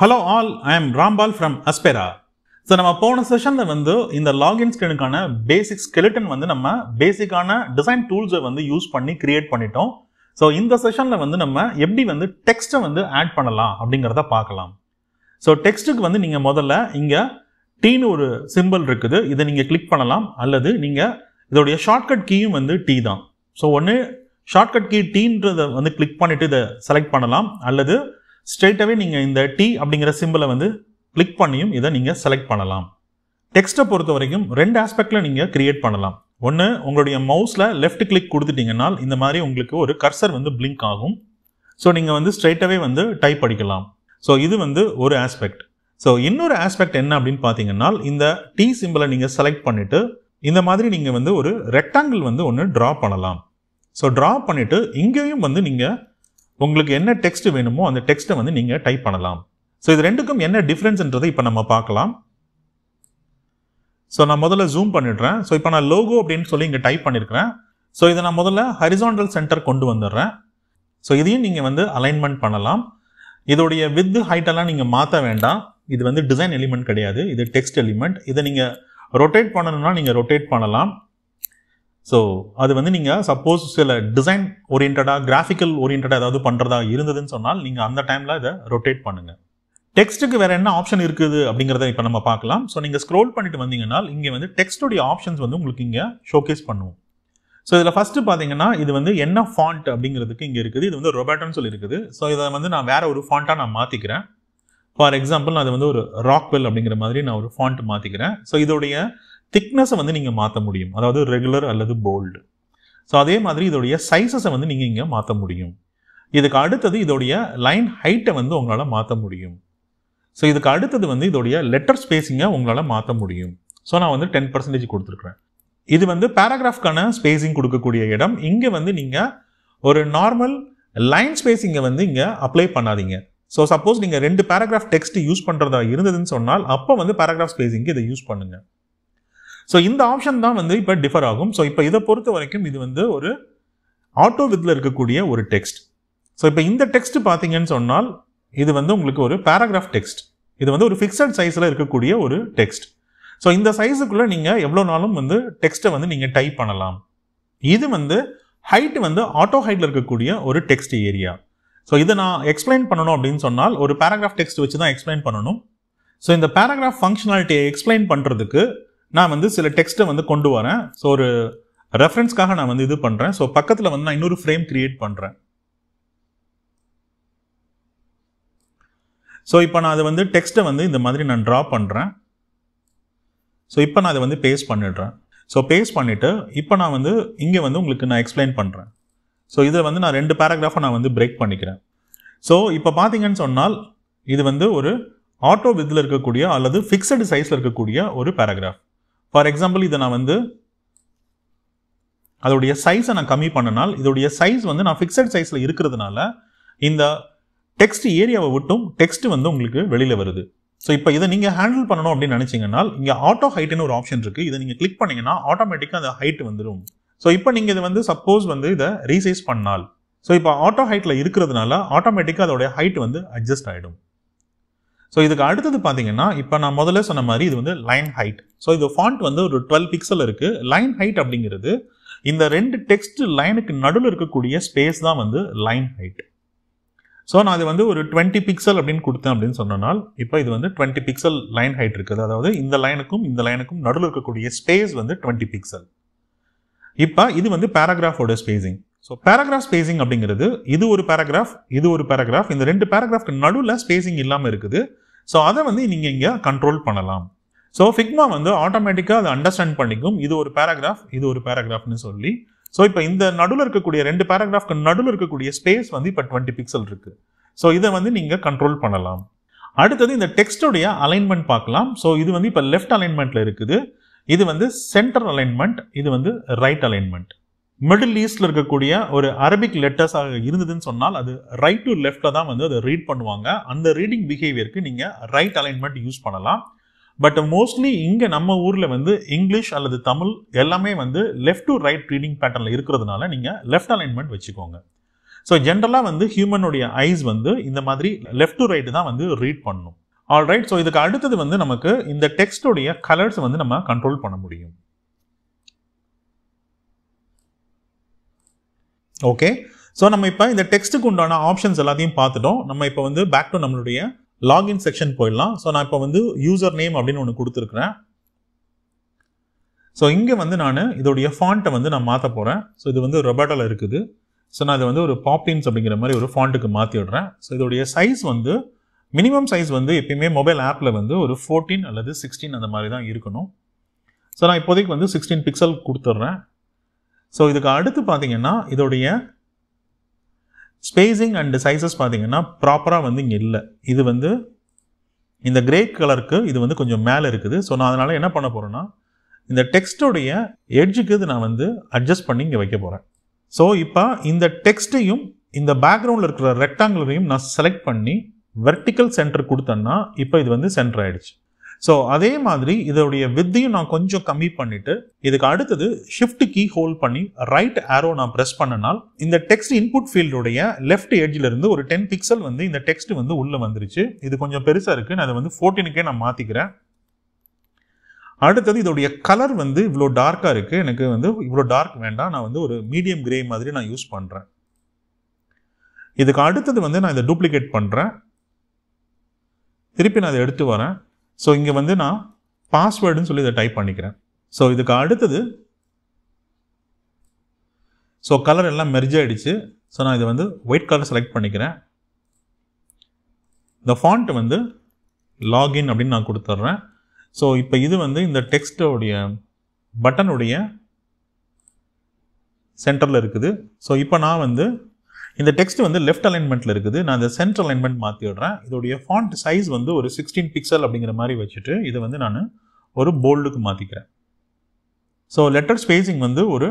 hello all I am Rampal from அஸ்பெரா so நம்ம போன செஷனில் வந்து இந்த லாகின் ஸ்கிரீனுக்கான பேசிக் ஸ்கெலிட்டன் வந்து நம்ம பேசிக்கான டிசைன் டூல்ஸை வந்து யூஸ் பண்ணி கிரியேட் பண்ணிட்டோம் ஸோ இந்த செஷனில் வந்து நம்ம எப்படி வந்து டெக்ஸ்ட்டை வந்து ஆட் பண்ணலாம் அப்படிங்கிறத பார்க்கலாம் ஸோ டெக்ஸ்ட்டுக்கு வந்து நீங்கள் முதல்ல இங்கே டீனு ஒரு சிம்பிள் இருக்குது இதை நீங்கள் கிளிக் பண்ணலாம் அல்லது நீங்கள் இதோடைய ஷார்ட்கட் கீயும் வந்து டீ தான் ஸோ ஒன்று ஷார்ட்கட் கீ டீன்றதை வந்து கிளிக் பண்ணிவிட்டு இதை செலக்ட் பண்ணலாம் அல்லது ஸ்ட்ரெயிட்டாகவே நீங்கள் இந்த டி அப்படிங்கிற சிம்பிளை வந்து கிளிக் பண்ணியும் இதை நீங்கள் செலக்ட் பண்ணலாம் டெக்ஸ்ட்டை பொறுத்த வரைக்கும் ரெண்டு ஆஸ்பெக்டில் நீங்கள் க்ரியேட் பண்ணலாம் ஒன்று உங்களுடைய மவுஸில் லெஃப்ட் கிளிக் கொடுத்துட்டீங்கன்னா இந்த மாதிரி உங்களுக்கு ஒரு கர்சர் வந்து பிளிங்க் ஆகும் ஸோ நீங்கள் வந்து ஸ்ட்ரெயிட்டாகவே வந்து டைப் அடிக்கலாம் ஸோ இது வந்து ஒரு ஆஸ்பெக்ட் ஸோ இன்னொரு ஆஸ்பெக்ட் என்ன அப்படின்னு பார்த்தீங்கன்னா இந்த டி சிம்பிளை நீங்கள் செலக்ட் பண்ணிவிட்டு இந்த மாதிரி நீங்கள் வந்து ஒரு ரெக்டாங்கிள் வந்து ஒன்று ட்ரா பண்ணலாம் ஸோ ட்ரா பண்ணிவிட்டு இங்கேயும் வந்து நீங்கள் உங்களுக்கு என்ன டெக்ஸ்ட் வேணுமோ அந்த டெக்ஸ்ட்டை வந்து நீங்கள் டைப் பண்ணலாம் ஸோ இது ரெண்டுக்கும் என்ன டிஃப்ரென்ஸ்ன்றதை இப்போ நம்ம பார்க்கலாம் ஸோ நான் முதல்ல ஜூம் பண்ணிடுறேன் ஸோ இப்போ நான் லோகோ அப்படின்னு சொல்லி இங்கே டைப் பண்ணியிருக்கிறேன் ஸோ இதை நான் முதல்ல ஹரிசான்டல் சென்டர் கொண்டு வந்துடுறேன் ஸோ இதையும் நீங்கள் வந்து அலைன்மெண்ட் பண்ணலாம் இதோடைய வித் ஹைட்டெல்லாம் நீங்கள் மாற்ற வேண்டாம் இது வந்து டிசைன் எலிமெண்ட் கிடையாது இது டெக்ஸ்ட் எலிமெண்ட் இதை நீங்கள் ரொட்டேட் பண்ணணும்னா நீங்கள் ரொட்டேட் பண்ணலாம் ஸோ அது வந்து நீங்கள் சப்போஸ் சில டிசைன் ஓரியன்டாக கிராஃபிக்கல் ஓரியன்டாக ஏதாவது பண்ணுறதா இருந்ததுன்னு சொன்னால் நீங்கள் அந்த டைமில் இதை ரொட்டேட் பண்ணுங்கள் டெக்ஸ்ட்டுக்கு வேறு என்ன ஆப்ஷன் இருக்குது அப்படிங்கிறத இப்போ நம்ம பார்க்கலாம் ஸோ நீங்கள் ஸ்க்ரோல் பண்ணிட்டு வந்தீங்கன்னா இங்கே வந்து டெக்ஸ்ட்டுடைய ஆப்ஷன்ஸ் வந்து உங்களுக்கு இங்கே ஷோகேஸ் பண்ணுவோம் ஸோ இதில் ஃபஸ்ட்டு பார்த்தீங்கன்னா இது வந்து என்ன ஃபாண்ட் அப்படிங்கிறதுக்கு இங்கே இருக்குது இது வந்து ரொபேட்டோன்னு சொல்லி இருக்குது ஸோ இதை வந்து நான் வேறு ஒரு ஃபாண்ட்டாக நான் மாற்றிக்கிறேன் ஃபார் எக்ஸாம்பிள் நான் அது வந்து ஒரு ராக்வெல் அப்படிங்கிற மாதிரி நான் ஒரு ஃபாண்ட் மாற்றிக்கிறேன் ஸோ இதோடைய திக்னஸை வந்து நீங்கள் மாற்ற முடியும் அதாவது ரெகுலர் அல்லது போல்டு ஸோ அதே மாதிரி இதோடைய சைஸஸை வந்து நீங்கள் இங்கே மாற்ற முடியும் இதுக்கு அடுத்தது இதோடைய லைன் ஹைட்டை வந்து உங்களால் மாற்ற முடியும் ஸோ இதுக்கு அடுத்தது வந்து இதோடைய லெட்டர் ஸ்பேஸிங்கை உங்களால் மாற்ற முடியும் ஸோ நான் வந்து டென் பர்சன்டேஜ் கொடுத்துருக்குறேன் இது வந்து பேராகிராஃப்கான ஸ்பேஸிங் கொடுக்கக்கூடிய இடம் இங்கே வந்து நீங்கள் ஒரு நார்மல் லைன் ஸ்பேஸிங்கை வந்து இங்கே அப்ளை பண்ணாதீங்க ஸோ சப்போஸ் நீங்கள் ரெண்டு பேராகிராஃப் டெக்ஸ்ட் யூஸ் பண்ணுறதா இருந்ததுன்னு சொன்னால் அப்போ வந்து பேராகிராஃப் ஸ்பேஸிங்க்கு இதை யூஸ் பண்ணுங்கள் ஸோ இந்த ஆப்ஷன் தான் வந்து இப்போ டிஃபர் ஆகும் ஸோ இப்போ இதை பொறுத்த வரைக்கும் இது வந்து ஒரு ஆட்டோ வித்தில் இருக்கக்கூடிய ஒரு டெக்ஸ்ட் ஸோ இப்போ இந்த டெக்ஸ்ட் பார்த்தீங்கன்னு சொன்னால் இது வந்து உங்களுக்கு ஒரு பேராகிராஃப் டெக்ஸ்ட் இது வந்து ஒரு ஃபிக்ஸட் சைஸில் இருக்கக்கூடிய ஒரு டெக்ஸ்ட் ஸோ இந்த சைஸுக்குள்ளே நீங்கள் எவ்வளோ நாளும் வந்து டெக்ஸ்ட்டை வந்து நீங்கள் டைப் பண்ணலாம் இது வந்து ஹைட் வந்து ஆட்டோ ஹைட்டில் இருக்கக்கூடிய ஒரு டெக்ஸ்ட் ஏரியா ஸோ இதை நான் எக்ஸ்பிளைன் பண்ணணும் அப்படின்னு சொன்னால் ஒரு பேராகிராஃப் டெக்ஸ்ட் வச்சு தான் எக்ஸ்பிளைன் பண்ணணும் ஸோ இந்த பேராகிராஃப் ஃபங்க்ஷனாலிட்டியை எக்ஸ்பிளைன் பண்ணுறதுக்கு நான் வந்து சில டெக்ஸ்ட்டை வந்து கொண்டு வரேன் ஸோ ஒரு ரெஃபரன்ஸ்க்காக நான் வந்து இது பண்ணுறேன் ஸோ பக்கத்தில் வந்து நான் இன்னொரு ஃப்ரேம் கிரியேட் பண்ணுறேன் ஸோ இப்போ நான் அதை வந்து டெக்ஸ்ட்டை வந்து இந்த மாதிரி நான் ட்ரா பண்ணுறேன் ஸோ இப்போ நான் அதை வந்து பேஸ்ட் பண்ணிடுறேன் ஸோ பேஸ்ட் பண்ணிவிட்டு இப்போ நான் வந்து இங்கே வந்து உங்களுக்கு நான் எக்ஸ்பிளைன் பண்ணுறேன் ஸோ இதில் வந்து நான் ரெண்டு பேராகிராஃபை நான் வந்து பிரேக் பண்ணிக்கிறேன் ஸோ இப்போ பார்த்தீங்கன்னு சொன்னால் இது வந்து ஒரு ஆட்டோ விதில் இருக்கக்கூடிய அல்லது ஃபிக்ஸடு சைஸில் இருக்கக்கூடிய ஒரு பேராகிராஃப் ஃபார் எக்ஸாம்பிள் இதை நான் வந்து அதோடைய சைஸை நான் கம்மி பண்ணனால் இதோடைய சைஸ் வந்து நான் ஃபிக்ஸட் சைஸில் இருக்கிறதுனால இந்த டெக்ஸ்ட் ஏரியாவை விட்டும் டெக்ஸ்ட் வந்து உங்களுக்கு வெளியில் வருது ஸோ இப்போ இதை நீங்கள் ஹேண்டில் பண்ணணும் அப்படின்னு நினச்சிங்கன்னா இங்கே ஆட்டோ ஹைட்டுன்னு ஒரு ஆப்ஷன் இருக்குது இதை நீங்கள் கிளிக் பண்ணிங்கன்னா ஆட்டோமேட்டிக்காக அந்த ஹைட் வந்துடும் ஸோ இப்போ நீங்கள் இதை வந்து சப்போஸ் வந்து இதை ரீசைஸ் பண்ணால் ஸோ இப்போ ஆட்டோ ஹைட்டில் இருக்கிறதுனால ஆட்டோமேட்டிக்காக அதோடைய ஹைட் வந்து அட்ஜஸ்ட் ஆகிடும் ஸோ இதுக்கு அடுத்தது பார்த்தீங்கன்னா இப்போ நான் முதல்ல சொன்ன மாதிரி இது வந்து லைன் ஹைட் ஸோ இது ஃபாண்ட் வந்து ஒரு டுவெல் பிக்சல் இருக்குது லைன் ஹைட் அப்படிங்கிறது இந்த ரெண்டு டெக்ஸ்ட் லைனுக்கு நடுவில் இருக்கக்கூடிய ஸ்பேஸ் தான் வந்து லைன் ஹைட் ஸோ நான் அது வந்து ஒரு டுவெண்ட்டி பிக்சல் அப்படின்னு கொடுத்தேன் அப்படின்னு சொன்னனால் இப்போ இது வந்து டுவெண்ட்டி பிக்சல் லைன் ஹைட் இருக்குது அதாவது இந்த லைனுக்கும் இந்த லைனுக்கும் நடுவில் இருக்கக்கூடிய ஸ்பேஸ் வந்து டுவெண்ட்டி பிக்சல் இப்போ இது வந்து பேராகிராஃபோட ஸ்பேசிங் ஸோ பேராகிராஃப் ஸ்பேசிங் அப்படிங்கிறது இது ஒரு பேராகிராஃப் இது ஒரு பேராகிராஃப் இந்த ரெண்டு பேராகிராஃப்க்கு நடுவில் ஸ்பேசிங் இல்லாமல் இருக்குது ஸோ அதை வந்து நீங்கள் இங்கே கண்ட்ரோல் பண்ணலாம் ஸோ ஃபிக்மா வந்து ஆட்டோமேட்டிக்காக அதை அண்டர்ஸ்டாண்ட் பண்ணிக்கும் இது ஒரு பேராகிராஃப் இது ஒரு பேராகிராஃப்னு சொல்லி ஸோ இப்போ இந்த நடுவில் இருக்கக்கூடிய ரெண்டு பேராகிராஃப்க்கு நடுவில் இருக்கக்கூடிய ஸ்பேஸ் வந்து இப்போ டுவெண்ட்டி பிக்சல் இருக்குது ஸோ இதை வந்து நீங்கள் கண்ட்ரோல் பண்ணலாம் அடுத்தது இந்த டெக்ஸ்டுடைய அலைன்மெண்ட் பார்க்கலாம் ஸோ இது வந்து இப்போ லெஃப்ட் அலைன்மெண்ட்டில் இருக்குது இது வந்து சென்டர் அலைன்மெண்ட் இது வந்து ரைட் அலைன்மெண்ட் மிடில் ஈஸ்டில் இருக்கக்கூடிய ஒரு அரபிக் லெட்டர்ஸாக இருந்ததுன்னு சொன்னால் அது ரைட் டு லெஃப்டில் தான் வந்து அதை ரீட் பண்ணுவாங்க அந்த ரீடிங் பிஹேவியருக்கு நீங்கள் ரைட் அலைன்மெண்ட் யூஸ் பண்ணலாம் பட் மோஸ்ட்லி இங்கே நம்ம ஊரில் வந்து இங்கிலீஷ் அல்லது தமிழ் எல்லாமே வந்து லெஃப்ட் டு ரைட் ரீடிங் பேட்டர்னில் இருக்கிறதுனால நீங்கள் லெஃப்ட் அலைன்மெண்ட் வச்சுக்கோங்க ஸோ ஜென்ரலாக வந்து ஹியூமனுடைய ஐஸ் வந்து இந்த மாதிரி லெஃப்ட் டு ரைட்டு தான் வந்து ரீட் பண்ணும் ஆல் ரைட் ஸோ இதுக்கு அடுத்தது வந்து நமக்கு இந்த டெக்ஸ்டோடைய கலர்ஸ் வந்து நம்ம கண்ட்ரோல் பண்ண முடியும் ஓகே ஸோ நம்ம இப்போ இந்த டெக்ஸ்ட்டுக்கு உண்டான ஆப்ஷன்ஸ் எல்லாத்தையும் பார்த்துட்டோம் நம்ம இப்போ வந்து பேக் டு நம்மளுடைய லாகின் செக்ஷன் போயிடலாம் ஸோ நான் இப்போ வந்து யூசர் நேம் அப்படின்னு ஒன்று கொடுத்துருக்குறேன் ஸோ இங்கே வந்து நான் இதோடைய ஃபாண்ட்டை வந்து நான் மாற்ற போகிறேன் ஸோ இது வந்து ரொபேட்டோவில் இருக்குது ஸோ நான் இதை வந்து ஒரு பாப்டின்ஸ் அப்படிங்கிற மாதிரி ஒரு ஃபாண்ட்டுக்கு மாற்றி விடுறேன் ஸோ இதோடைய சைஸ் வந்து மினிமம் சைஸ் வந்து எப்பயுமே மொபைல் ஆப்பில் வந்து ஒரு ஃபோர்டீன் அல்லது சிக்ஸ்டீன் அந்த மாதிரி தான் இருக்கணும் ஸோ நான் இப்போதைக்கு வந்து சிக்ஸ்டீன் பிக்சல் கொடுத்துட்றேன் ஸோ இதுக்கு அடுத்து பார்த்தீங்கன்னா இதோடைய ஸ்பேசிங் அண்டு சைஸஸ் பார்த்தீங்கன்னா ப்ராப்பராக வந்து இங்கே இல்லை இது வந்து இந்த கிரே கலருக்கு இது வந்து கொஞ்சம் மேலே இருக்குது ஸோ நான் அதனால் என்ன பண்ண போகிறேன்னா இந்த டெக்ஸ்டோடைய எட்ஜுக்கு இது நான் வந்து அட்ஜஸ்ட் பண்ணி இங்கே வைக்க போகிறேன் ஸோ இப்போ இந்த டெக்ஸ்ட்டையும் இந்த பேக்ரவுண்டில் இருக்கிற ரெக்டாங்கிளையும் நான் செலக்ட் பண்ணி வெர்டிக்கல் சென்டர் கொடுத்தேன்னா இப்போ இது வந்து சென்டர் ஆகிடுச்சு ஸோ அதே மாதிரி இதோடைய வித்தையும் நான் கொஞ்சம் கம்மி பண்ணிட்டு இதுக்கு அடுத்தது ஷிஃப்ட் கீ ஹோல்ட் பண்ணி ரைட் ஆரோ நான் ப்ரெஸ் பண்ணனால் இந்த டெக்ஸ்ட் இன்புட் ஃபீல்டுடைய லெஃப்ட் எட்ஜில் இருந்து ஒரு டென் பிக்சல் வந்து இந்த டெக்ஸ்ட் வந்து உள்ளே வந்துருச்சு இது கொஞ்சம் பெருசாக இருக்குது நான் அதை வந்து ஃபோர்டீனுக்கே நான் மாற்றிக்கிறேன் அடுத்தது இதோடைய கலர் வந்து இவ்வளோ டார்க்காக இருக்குது எனக்கு வந்து இவ்வளோ டார்க் வேண்டாம் நான் வந்து ஒரு மீடியம் கிரே மாதிரி நான் யூஸ் பண்ணுறேன் இதுக்கு அடுத்தது வந்து நான் இதை டூப்ளிகேட் பண்ணுறேன் திருப்பி நான் இதை எடுத்து வரேன் ஸோ இங்கே வந்து நான் பாஸ்வேர்டுன்னு சொல்லி இதை டைப் பண்ணிக்கிறேன் ஸோ இதுக்கு அடுத்தது ஸோ கலர் எல்லாம் மெர்ஜ் ஆகிடுச்சு ஸோ நான் இதை வந்து ஒயிட் கலர் செலக்ட் பண்ணிக்கிறேன் இந்த ஃபாண்ட் வந்து லாகின் அப்படின்னு நான் கொடுத்துட்றேன் ஸோ இப்போ இது வந்து இந்த டெக்ஸ்டோடைய பட்டனுடைய சென்டரில் இருக்குது ஸோ இப்போ நான் வந்து இந்த டெக்ஸ்ட் வந்து லெஃப்ட் அலைன்மெண்ட்ல இருக்குது நான் இந்த சென்ட்ரல் அலைன்மெண்ட் மாத்தி விடுறேன் இதோடைய ஃபாண்ட் சைஸ் வந்து ஒரு சிக்ஸ்டீன் பிக்சல் அப்படிங்கிற மாதிரி வச்சுட்டு இதை வந்து நான் ஒரு போல்டுக்கு மாற்றிக்கிறேன் ஸோ லெட்டர் ஸ்பேசிங் வந்து ஒரு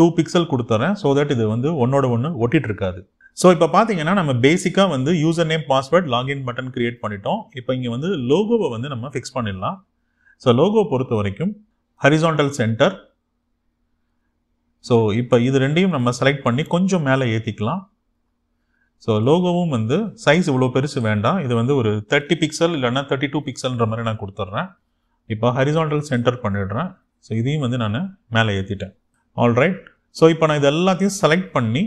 டூ பிக்சல் கொடுத்துட்றேன் ஸோ தட் இது வந்து ஒன்னோட ஒன்று ஒட்டிகிட்டு இருக்காது ஸோ இப்போ பார்த்தீங்கன்னா நம்ம பேசிக்காக வந்து user name password login button create பண்ணிட்டோம் இப்போ இங்கே வந்து லோகோவை வந்து நம்ம ஃபிக்ஸ் பண்ணிடலாம் ஸோ லோகோவை பொறுத்த வரைக்கும் ஹரிசாண்டல் சென்டர் ஸோ இப்போ இது ரெண்டையும் நம்ம செலக்ட் பண்ணி கொஞ்சம் மேலே ஏற்றிக்கலாம் ஸோ லோகோவும் வந்து சைஸ் இவ்வளோ பெருசு வேண்டாம் இது வந்து ஒரு தேர்ட்டி பிக்சல் இல்லைன்னா தேர்ட்டி டூ பிக்சல்ன்ற மாதிரி நான் கொடுத்துட்றேன் இப்போ ஹரிசான்டல் சென்டர் பண்ணிடுறேன் ஸோ இதையும் வந்து நான் மேலே ஏற்றிட்டேன் ஆல் ரைட் ஸோ இப்போ நான் இது எல்லாத்தையும் செலக்ட் பண்ணி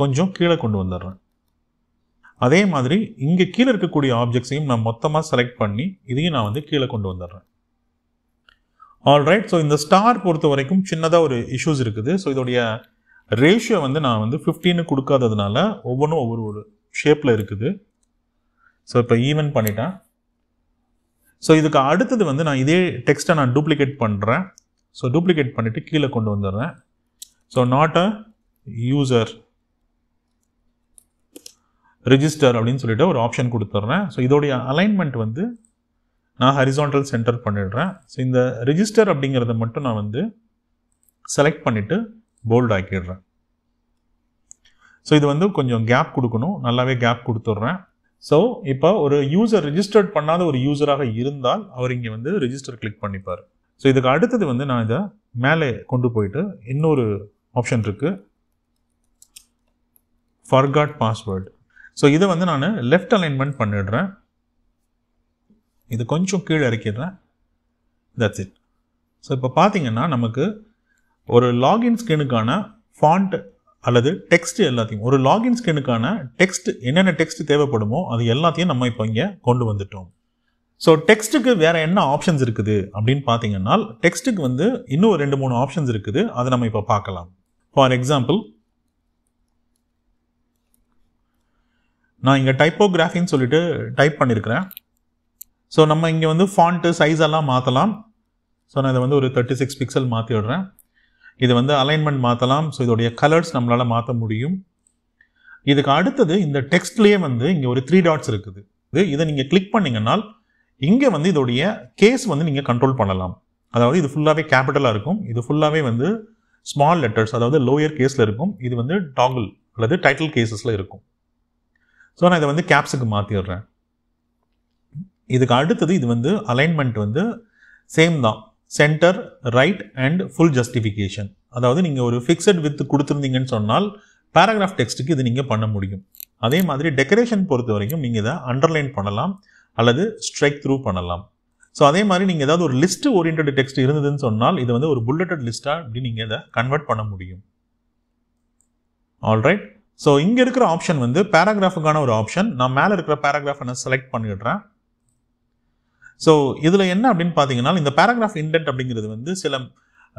கொஞ்சம் கீழே கொண்டு வந்துடுறேன் அதே மாதிரி இங்கே கீழே இருக்கக்கூடிய ஆப்ஜெக்ட்ஸையும் நான் மொத்தமாக செலக்ட் பண்ணி இதையும் நான் வந்து கீழே கொண்டு வந்துடுறேன் ஆல்ரைட் ஸோ இந்த ஸ்டார் பொறுத்த வரைக்கும் சின்னதாக ஒரு இஷ்யூஸ் இருக்குது ஸோ இதோடைய ரேஷியோ வந்து நான் வந்து ஃபிஃப்டீனு கொடுக்காததுனால ஒவ்வொன்றும் ஒவ்வொரு ஒரு ஷேப்பில் இருக்குது ஸோ இப்போ ஈவன் பண்ணிட்டேன் ஸோ இதுக்கு அடுத்தது வந்து நான் இதே டெக்ஸ்ட்டை நான் டூப்ளிகேட் பண்ணுறேன் ஸோ டூப்ளிகேட் பண்ணிவிட்டு கீழே கொண்டு வந்துடுறேன் so not a user register அப்படின்னு சொல்லிட்டு ஒரு ஆப்ஷன் கொடுத்துட்றேன் ஸோ இதோடைய அலைன்மெண்ட் வந்து நான் ஹரிசான்டல் சென்டர் பண்ணிடுறேன் ஸோ இந்த ரிஜிஸ்டர் அப்படிங்கிறத மட்டும் நான் வந்து செலக்ட் பண்ணிவிட்டு போல்ட் ஆக்கிடுறேன் ஸோ இது வந்து கொஞ்சம் கேப் கொடுக்கணும் நல்லாவே கேப் கொடுத்துட்றேன் ஸோ இப்போ ஒரு யூசர் ரிஜிஸ்டர்ட் பண்ணாத ஒரு யூசராக இருந்தால் அவர் இங்கே வந்து ரிஜிஸ்டர் கிளிக் பண்ணிப்பார் ஸோ இதுக்கு அடுத்தது வந்து நான் இதை மேலே கொண்டு போயிட்டு இன்னொரு ஆப்ஷன் இருக்குது ஃபர்காட் பாஸ்வேர்டு ஸோ இதை வந்து நான் லெஃப்ட் அலைன்மெண்ட் பண்ணிடுறேன் இது கொஞ்சம் கீழே இறக்கிடுறேன் தட்ஸ் இட் ஸோ இப்போ பார்த்தீங்கன்னா நமக்கு ஒரு லாகின் ஸ்கிரீனுக்கான ஃபாண்ட் அல்லது டெக்ஸ்ட் எல்லாத்தையும் ஒரு லாகின் ஸ்கிரீனுக்கான டெக்ஸ்ட் என்னென்ன டெக்ஸ்ட் தேவைப்படுமோ அது எல்லாத்தையும் நம்ம இப்போ இங்கே கொண்டு வந்துட்டோம் ஸோ டெக்ஸ்ட்டுக்கு வேறு என்ன ஆப்ஷன்ஸ் இருக்குது அப்படின்னு பார்த்தீங்கன்னா டெக்ஸ்ட்டுக்கு வந்து இன்னும் ரெண்டு மூணு ஆப்ஷன்ஸ் இருக்குது அதை நம்ம இப்போ பார்க்கலாம் ஃபார் எக்ஸாம்பிள் நான் இங்கே டைப்போகிராஃபின்னு சொல்லிட்டு டைப் பண்ணியிருக்கிறேன் ஸோ நம்ம இங்கே வந்து ஃபாண்ட்டு சைஸ் எல்லாம் மாற்றலாம் ஸோ நான் இதை வந்து ஒரு தேர்ட்டி சிக்ஸ் பிக்சல் மாற்றி விடுறேன் இது வந்து அலைன்மெண்ட் மாற்றலாம் ஸோ இதோடைய கலர்ஸ் நம்மளால் மாற்ற முடியும் இதுக்கு அடுத்தது இந்த டெக்ஸ்ட்லேயே வந்து இங்கே ஒரு த்ரீ டாட்ஸ் இருக்குது இது இதை நீங்கள் கிளிக் பண்ணிங்கன்னா இங்கே வந்து இதோடைய கேஸ் வந்து நீங்கள் கண்ட்ரோல் பண்ணலாம் அதாவது இது ஃபுல்லாகவே கேபிட்டலாக இருக்கும் இது ஃபுல்லாகவே வந்து ஸ்மால் லெட்டர்ஸ் அதாவது லோயர் கேஸில் இருக்கும் இது வந்து டாங்கிள் அல்லது டைட்டில் கேசஸில் இருக்கும் ஸோ நான் இதை வந்து கேப்ஸுக்கு மாற்றிடுறேன் இதுக்கு அடுத்தது இது வந்து அலைன்மெண்ட் வந்து சேம் தான் centre right and full justification அதாவது நீங்கள் ஒரு ஃபிக்ஸட் வித் கொடுத்துருந்தீங்கன்னு சொன்னால் பேராகிராஃப் டெக்ஸ்ட்டுக்கு இது நீங்கள் பண்ண முடியும் அதே மாதிரி டெக்கரேஷன் பொறுத்த வரைக்கும் நீங்கள் இதை அண்டர்லைன் பண்ணலாம் அல்லது ஸ்ட்ரைக் த்ரூ பண்ணலாம் ஸோ அதே மாதிரி நீங்கள் ஏதாவது ஒரு லிஸ்ட் ஓரியன்ட் டெக்ஸ்ட் இருந்ததுன்னு சொன்னால் இது வந்து ஒரு புல்லட்டட் லிஸ்ட்டாக அப்படி நீங்கள் இதை கன்வெர்ட் பண்ண முடியும் ஆல்ரைட் ஸோ இங்கே இருக்கிற ஆப்ஷன் வந்து பேராகிராஃபுக்கான ஒரு ஆப்ஷன் நான் மேலே இருக்கிற பேராகிராஃபை நான் செலக்ட் பண்ணிடுறேன் ஸோ இதில் என்ன அப்படின்னு பார்த்தீங்கன்னா இந்த பேராகிராஃப் இன்டென்ட் அப்படிங்கிறது வந்து சில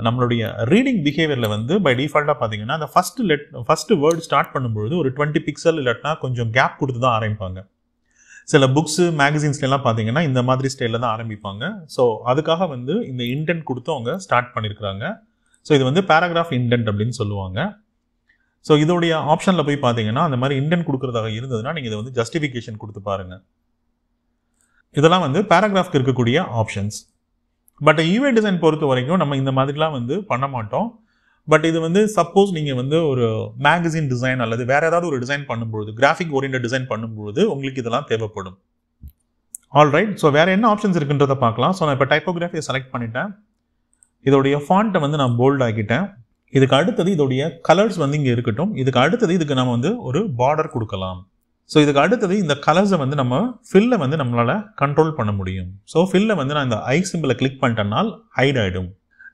நம்மளுடைய ரீடிங் பிஹேவியரில் வந்து பை டிஃபால்ட்டாக பார்த்தீங்கன்னா அந்த first let first word start பண்ணும்பொழுது ஒரு டுவெண்ட்டி பிக்சல் இல்லாட்டினா கொஞ்சம் கேப் கொடுத்து தான் ஆரம்பிப்பாங்க சில புக்ஸு மேகசின்ஸ்லாம் பார்த்தீங்கன்னா இந்த மாதிரி ஸ்டைலில் தான் ஆரம்பிப்பாங்க ஸோ அதுக்காக வந்து இந்த இன்டென்ட் கொடுத்து அவங்க ஸ்டார்ட் பண்ணியிருக்கிறாங்க ஸோ இது வந்து பேராகிராஃப் இன்டென்ட் அப்படின்னு சொல்லுவாங்க ஸோ இதோடைய ஆப்ஷனில் போய் பார்த்தீங்கன்னா அந்த மாதிரி இன்டென்ட் கொடுக்குறதாக இருந்ததுன்னா நீங்கள் இதை வந்து ஜஸ்டிஃபிகேஷன் கொடுத்து பாருங்கள் இதெல்லாம் வந்து பேராகிராஃப்க்கு இருக்கக்கூடிய ஆப்ஷன்ஸ் பட் ஈவே டிசைன் பொறுத்த வரைக்கும் நம்ம இந்த மாதிரிலாம் வந்து பண்ண மாட்டோம் பட் இது வந்து சப்போஸ் நீங்கள் வந்து ஒரு மேகசின் டிசைன் அல்லது வேறு ஏதாவது ஒரு டிசைன் பண்ணும்பொழுது கிராஃபிக் ஓரியன்ட் டிசைன் பண்ணும்பொழுது உங்களுக்கு இதெல்லாம் தேவைப்படும் ஆல்ரைட் ஸோ வேறு என்ன ஆப்ஷன்ஸ் இருக்குன்றதை பார்க்கலாம் ஸோ நான் இப்போ டைப்போகிராஃபியை செலக்ட் பண்ணிட்டேன் இதோடைய ஃபாண்ட்டை வந்து நான் போல்ட் ஆக்கிட்டேன் இதுக்கு அடுத்தது இதோடைய கலர்ஸ் வந்து இங்கே இருக்கட்டும் இதுக்கு அடுத்தது இதுக்கு நம்ம வந்து ஒரு பார்டர் கொடுக்கலாம் ஸோ இதுக்கு அடுத்தது இந்த கலர்ஸை வந்து நம்ம ஃபில்ல வந்து நம்மளால் கண்ட்ரோல் பண்ண முடியும் ஸோ ஃபில்லை வந்து நான் இந்த ஐ சிம்பிளை கிளிக் பண்ணிட்டேன்னால் ஹைட் ஆகிடும்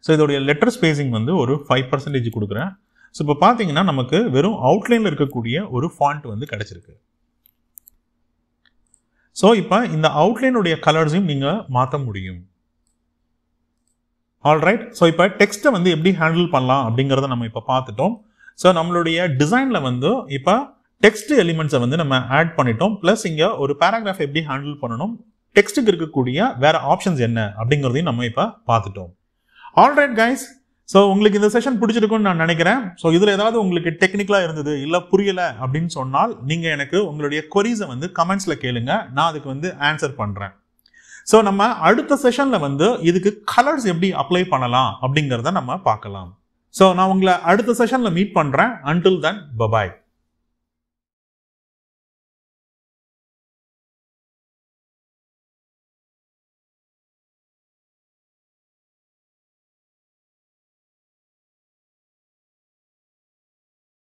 ஸோ இதோடைய லெட்டர் ஸ்பேசிங் வந்து ஒரு ஃபைவ் பர்சன்டேஜ் கொடுக்குறேன் ஸோ இப்போ பார்த்தீங்கன்னா நமக்கு வெறும் அவுட்லைனில் இருக்கக்கூடிய ஒரு ஃபாண்ட் வந்து கிடச்சிருக்கு ஸோ இப்போ இந்த அவுட்லைனுடைய கலர்ஸையும் நீங்கள் மாற்ற முடியும் ஆல்ரைட் ஸோ இப்போ டெக்ஸ்ட்டை வந்து எப்படி ஹேண்டில் பண்ணலாம் அப்படிங்கிறத நம்ம இப்போ பார்த்துட்டோம் ஸோ நம்மளுடைய டிசைனில் வந்து இப்போ டெக்ஸ்ட் எலிமெண்ட்ஸை வந்து நம்ம ஆட் பண்ணிட்டோம் ப்ளஸ் இங்கே ஒரு பேராகிராஃப் எப்படி ஹேண்டில் பண்ணணும் டெக்ஸ்ட்டுக்கு இருக்கக்கூடிய வேற ஆப்ஷன்ஸ் என்ன அப்படிங்கிறதையும் நம்ம இப்போ பார்த்துட்டோம் ஆல்ரைட் கைஸ் ஸோ உங்களுக்கு இந்த செஷன் பிடிச்சிருக்கும்னு நான் நினைக்கிறேன் ஸோ இதில் ஏதாவது உங்களுக்கு டெக்னிக்கலாக இருந்தது இல்லை புரியலை அப்படின்னு சொன்னால் நீங்கள் எனக்கு உங்களுடைய கொரீஸை வந்து கமெண்ட்ஸில் கேளுங்க நான் அதுக்கு வந்து ஆன்சர் பண்ணுறேன் ஸோ நம்ம அடுத்த செஷனில் வந்து இதுக்கு கலர்ஸ் எப்படி அப்ளை பண்ணலாம் அப்படிங்கிறத நம்ம பார்க்கலாம் ஸோ நான் உங்களை அடுத்த செஷனில் மீட் பண்ணுறேன் அன்டில் தென் பபாய்